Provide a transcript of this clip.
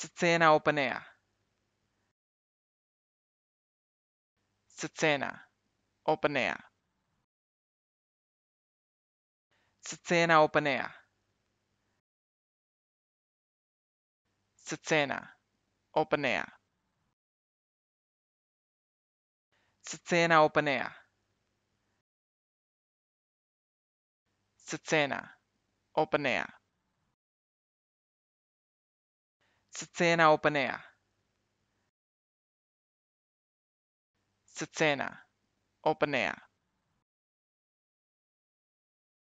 Cecena openea. Cecena openea. Cecena openea. Cecena openea. Cecena openea. Cecena openea. Cecena openea. Cecena openea.